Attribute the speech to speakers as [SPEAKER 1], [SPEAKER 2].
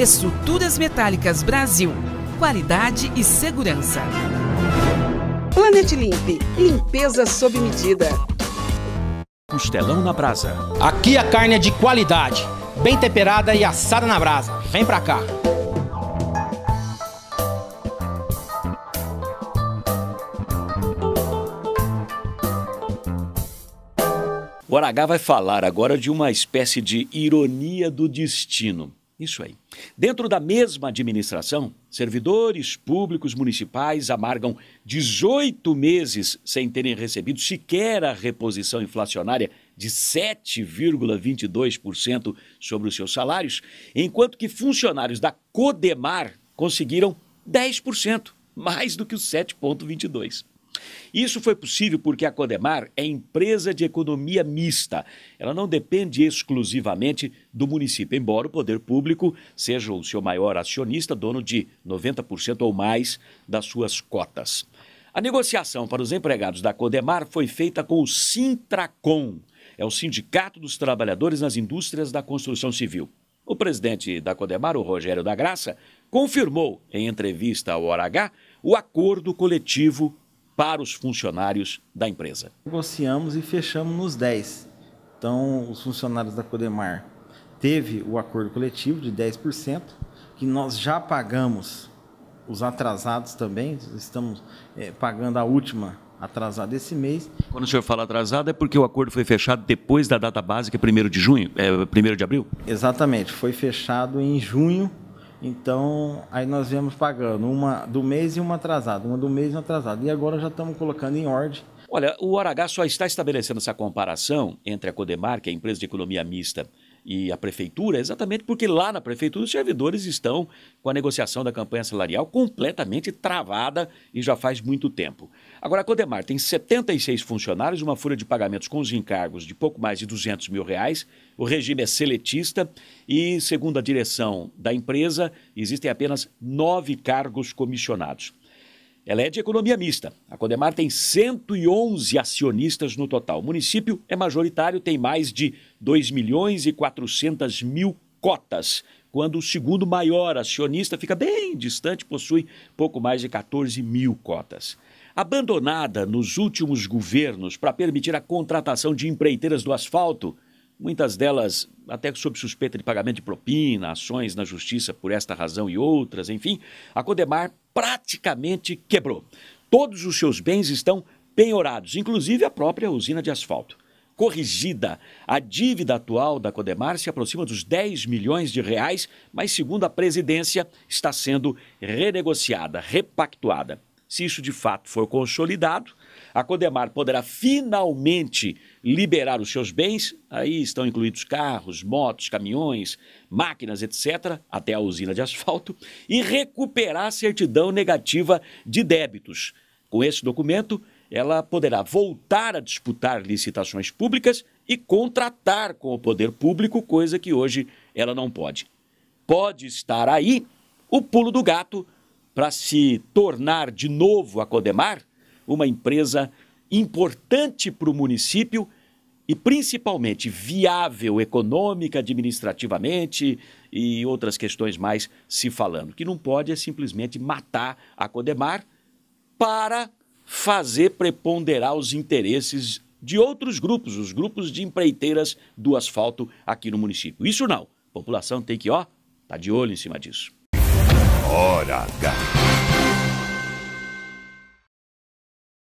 [SPEAKER 1] Estruturas Metálicas Brasil. Qualidade e segurança. Planet Limp. Limpeza sob medida.
[SPEAKER 2] Costelão na brasa. Aqui a carne é de qualidade, bem temperada e assada na brasa. Vem pra cá.
[SPEAKER 1] O Aragá vai falar agora de uma espécie de ironia do destino. Isso aí. Dentro da mesma administração, servidores públicos municipais amargam 18 meses sem terem recebido sequer a reposição inflacionária de 7,22% sobre os seus salários, enquanto que funcionários da Codemar conseguiram 10%, mais do que os 7,22%. Isso foi possível porque a Codemar é empresa de economia mista. Ela não depende exclusivamente do município, embora o poder público seja o seu maior acionista, dono de 90% ou mais das suas cotas. A negociação para os empregados da Codemar foi feita com o Sintracom, é o Sindicato dos Trabalhadores nas Indústrias da Construção Civil. O presidente da Codemar, o Rogério da Graça, confirmou em entrevista ao Hora o acordo coletivo para os funcionários da empresa.
[SPEAKER 2] Negociamos e fechamos nos 10. Então, os funcionários da Codemar teve o acordo coletivo de 10%, que nós já pagamos os atrasados também, estamos é, pagando a última atrasada esse mês.
[SPEAKER 1] Quando o senhor fala atrasada, é porque o acordo foi fechado depois da data básica, 1 de junho, é, eh, 1 de abril?
[SPEAKER 2] Exatamente, foi fechado em junho então, aí nós viemos pagando uma do mês e uma atrasada, uma do mês e uma atrasada. E agora já estamos colocando em ordem.
[SPEAKER 1] Olha, o H só está estabelecendo essa comparação entre a é a empresa de economia mista, e a prefeitura, exatamente porque lá na prefeitura os servidores estão com a negociação da campanha salarial completamente travada e já faz muito tempo. Agora, a Codemar tem 76 funcionários, uma folha de pagamentos com os encargos de pouco mais de 200 mil reais. O regime é seletista e, segundo a direção da empresa, existem apenas nove cargos comissionados. Ela é de economia mista. A Codemar tem 111 acionistas no total. O município é majoritário, tem mais de 2 milhões e 400 mil cotas, quando o segundo maior acionista fica bem distante, possui pouco mais de 14 mil cotas. Abandonada nos últimos governos para permitir a contratação de empreiteiras do asfalto, muitas delas até sob suspeita de pagamento de propina, ações na justiça por esta razão e outras, enfim, a Codemar praticamente quebrou. Todos os seus bens estão penhorados, inclusive a própria usina de asfalto. Corrigida, a dívida atual da Codemar se aproxima dos 10 milhões de reais, mas, segundo a presidência, está sendo renegociada, repactuada. Se isso de fato for consolidado, a Codemar poderá finalmente liberar os seus bens, aí estão incluídos carros, motos, caminhões, máquinas, etc., até a usina de asfalto, e recuperar a certidão negativa de débitos. Com esse documento, ela poderá voltar a disputar licitações públicas e contratar com o poder público, coisa que hoje ela não pode. Pode estar aí o pulo do gato para se tornar de novo a Codemar uma empresa importante para o município e principalmente viável econômica, administrativamente e outras questões mais se falando. Que não pode é simplesmente matar a Codemar para fazer preponderar os interesses de outros grupos, os grupos de empreiteiras do asfalto aqui no município. Isso não. A população tem que, ó, tá de olho em cima disso. Hora H.